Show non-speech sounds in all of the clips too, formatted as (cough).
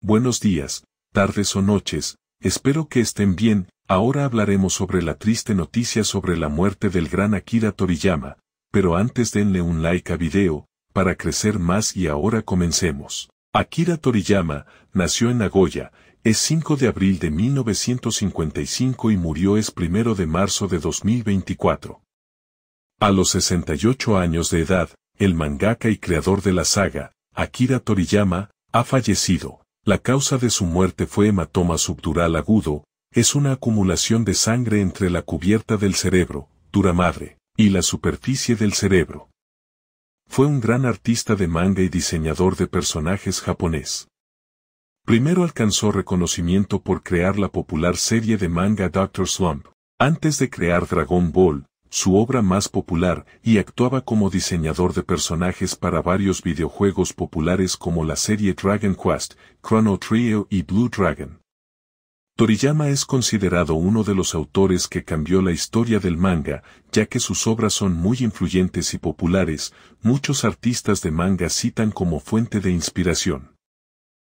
Buenos días, tardes o noches, espero que estén bien, ahora hablaremos sobre la triste noticia sobre la muerte del gran Akira Toriyama, pero antes denle un like a video, para crecer más y ahora comencemos. Akira Toriyama, nació en Nagoya, es 5 de abril de 1955 y murió es 1 de marzo de 2024. A los 68 años de edad, el mangaka y creador de la saga, Akira Toriyama, ha fallecido. La causa de su muerte fue hematoma subdural agudo, es una acumulación de sangre entre la cubierta del cerebro, dura madre, y la superficie del cerebro. Fue un gran artista de manga y diseñador de personajes japonés. Primero alcanzó reconocimiento por crear la popular serie de manga Doctor Slump, antes de crear Dragon Ball, su obra más popular, y actuaba como diseñador de personajes para varios videojuegos populares como la serie Dragon Quest, Chrono Trio y Blue Dragon. Toriyama es considerado uno de los autores que cambió la historia del manga, ya que sus obras son muy influyentes y populares, muchos artistas de manga citan como fuente de inspiración.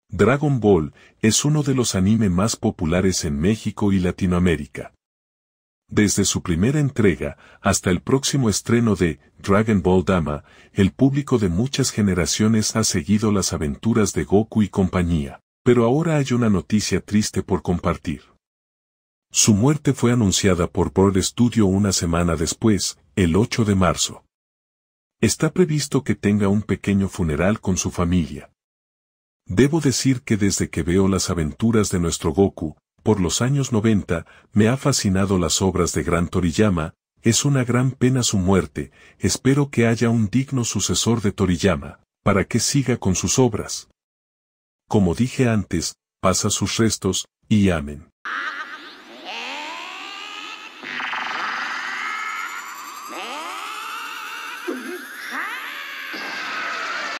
Dragon Ball es uno de los anime más populares en México y Latinoamérica. Desde su primera entrega hasta el próximo estreno de Dragon Ball Dama, el público de muchas generaciones ha seguido las aventuras de Goku y compañía. Pero ahora hay una noticia triste por compartir. Su muerte fue anunciada por Bird Studio una semana después, el 8 de marzo. Está previsto que tenga un pequeño funeral con su familia. Debo decir que desde que veo las aventuras de nuestro Goku, por los años 90, me ha fascinado las obras de Gran Toriyama, es una gran pena su muerte, espero que haya un digno sucesor de Toriyama, para que siga con sus obras. Como dije antes, pasa sus restos, y amén. (laughs)